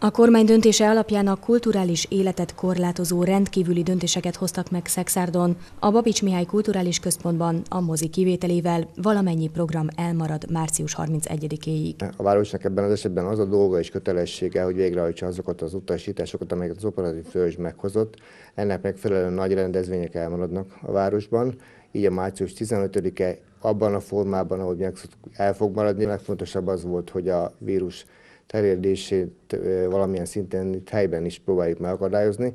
A kormány döntése alapján a kulturális életet korlátozó rendkívüli döntéseket hoztak meg Szexárdon. A Babics Mihály Kulturális Központban a mozi kivételével valamennyi program elmarad március 31-éig. A városnak ebben az esetben az a dolga és kötelessége, hogy végrehajtsa azokat az utasításokat, amelyeket az operatív fős meghozott. Ennek megfelelően nagy rendezvények elmaradnak a városban, így a március 15-e abban a formában, ahogy el fog maradni. A legfontosabb az volt, hogy a vírus terjedését valamilyen szinten itt helyben is próbáljuk megakadályozni.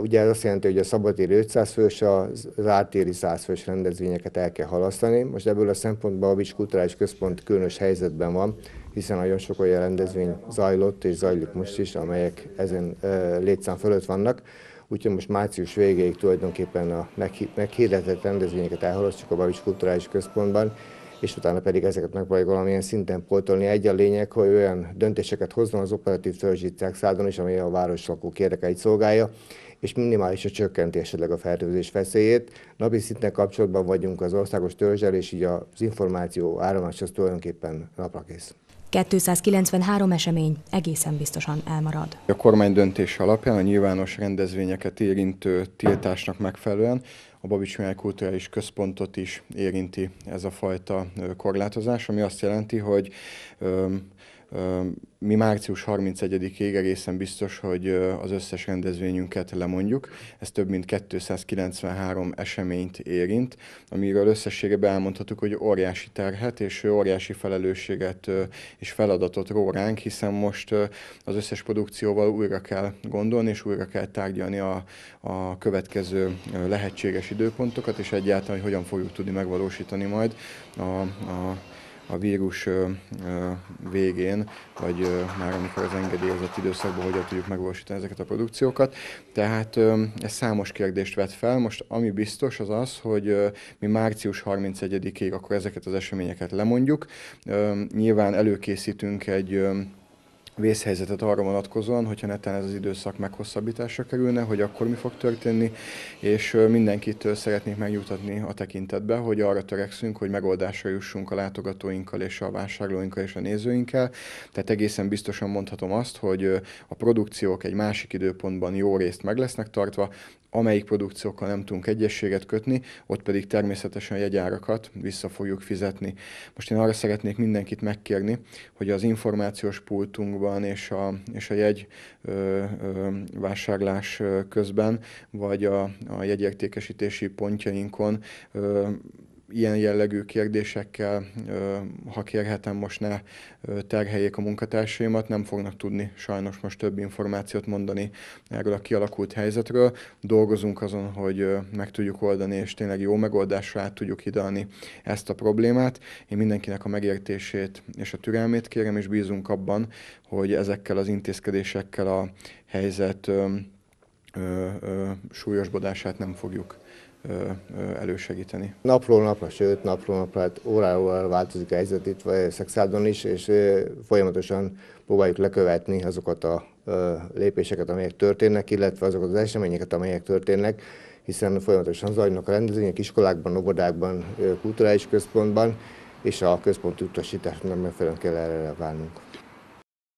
Ugye ez azt jelenti, hogy a szabadtéri 500 fős, az átéri 100 fős rendezvényeket el kell halasztani. Most ebből a szempontból a Vics Kulturális Központ különös helyzetben van, hiszen nagyon sok olyan rendezvény zajlott és zajlik most is, amelyek ezen létszám fölött vannak. Úgyhogy most március végéig tulajdonképpen a meghirdetett rendezvényeket elhalasztjuk a Babics Kulturális Központban, és utána pedig ezeket megpróbáljuk valamilyen szinten pótolni. Egy a lényeg, hogy olyan döntéseket hozzon az operatív törzsítszák szádon is, amely a város lakók érdekeit szolgálja, és minimálisra csökkenti esetleg a fertőzés veszélyét. Napi szinten kapcsolatban vagyunk az országos törzsel, és így az információ áramlás az tulajdonképpen naprakész. 293 esemény egészen biztosan elmarad. A kormány döntése alapján a nyilvános rendezvényeket érintő tiltásnak megfelelően a Babics Mihály Kulturális Központot is érinti ez a fajta korlátozás, ami azt jelenti, hogy mi március 31-ig egészen biztos, hogy az összes rendezvényünket lemondjuk. Ez több mint 293 eseményt érint, amiről összességében elmondhatjuk, hogy óriási terhet és óriási felelősséget és feladatot ró ránk, hiszen most az összes produkcióval újra kell gondolni és újra kell tárgyalni a, a következő lehetséges időpontokat, és egyáltalán, hogy hogyan fogjuk tudni megvalósítani majd a, a a vírus végén, vagy már amikor az engedélyezett időszakban hogyan tudjuk megvalósítani ezeket a produkciókat. Tehát ez számos kérdést vet fel. Most ami biztos az az, hogy mi március 31-ig akkor ezeket az eseményeket lemondjuk. Nyilván előkészítünk egy vészhelyzetet arra vonatkozóan, hogyha netán ez az időszak meghosszabbításra kerülne, hogy akkor mi fog történni, és mindenkit szeretnék megnyugtatni a tekintetbe, hogy arra törekszünk, hogy megoldásra jussunk a látogatóinkkal és a vásárlóinkkal és a nézőinkkel. Tehát egészen biztosan mondhatom azt, hogy a produkciók egy másik időpontban jó részt meg lesznek tartva, amelyik produkciókkal nem tudunk egyességet kötni, ott pedig természetesen a jegyárakat vissza fogjuk fizetni. Most én arra szeretnék mindenkit megkérni, hogy az információs pultunkban van, és a, és a jegy ö, ö, vásárlás közben, vagy a, a jegyértékesítési pontjainkon ö, ilyen jellegű kérdésekkel, ha kérhetem, most ne terheljék a munkatársaimat, nem fognak tudni sajnos most több információt mondani erről a kialakult helyzetről. Dolgozunk azon, hogy meg tudjuk oldani, és tényleg jó megoldásra át tudjuk hidalni ezt a problémát. Én mindenkinek a megértését és a türelmét kérem, és bízunk abban, hogy ezekkel az intézkedésekkel a helyzet súlyosbodását nem fogjuk elősegíteni. Napról napra, sőt napról napra, hát órával változik a helyzet itt Szexádon is, és folyamatosan próbáljuk lekövetni azokat a lépéseket, amelyek történnek, illetve azokat az eseményeket, amelyek történnek, hiszen folyamatosan zajlanak a rendezvények iskolákban, obodákban, kulturális központban, és a központi utasításnak megfelelően kell erre válnunk.